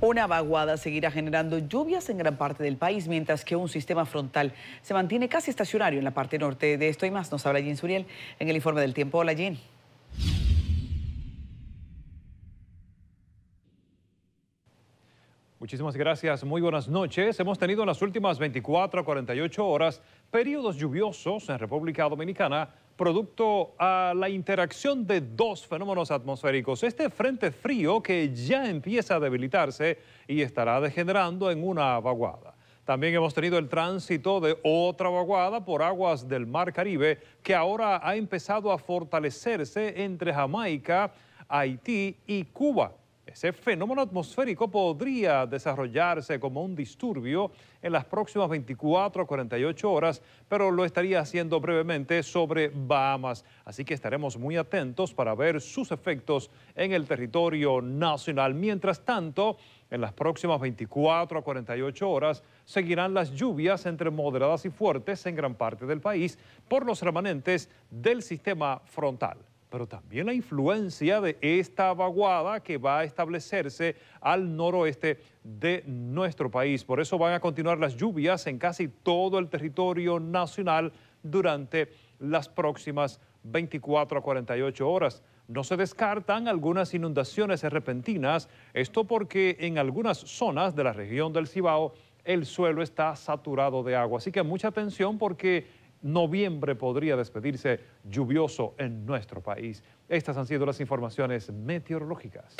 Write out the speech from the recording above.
Una vaguada seguirá generando lluvias en gran parte del país, mientras que un sistema frontal se mantiene casi estacionario en la parte norte. De esto y más nos habla Jean Suriel en el informe del tiempo. Hola, Jean. Muchísimas gracias, muy buenas noches. Hemos tenido en las últimas 24 a 48 horas periodos lluviosos en República Dominicana, producto a la interacción de dos fenómenos atmosféricos. Este frente frío que ya empieza a debilitarse y estará degenerando en una vaguada. También hemos tenido el tránsito de otra vaguada por aguas del Mar Caribe que ahora ha empezado a fortalecerse entre Jamaica, Haití y Cuba ese fenómeno atmosférico podría desarrollarse como un disturbio en las próximas 24 a 48 horas, pero lo estaría haciendo brevemente sobre Bahamas. Así que estaremos muy atentos para ver sus efectos en el territorio nacional. Mientras tanto, en las próximas 24 a 48 horas seguirán las lluvias entre moderadas y fuertes en gran parte del país por los remanentes del sistema frontal pero también la influencia de esta vaguada que va a establecerse al noroeste de nuestro país. Por eso van a continuar las lluvias en casi todo el territorio nacional durante las próximas 24 a 48 horas. No se descartan algunas inundaciones repentinas, esto porque en algunas zonas de la región del Cibao el suelo está saturado de agua. Así que mucha atención porque noviembre podría despedirse lluvioso en nuestro país. Estas han sido las informaciones meteorológicas.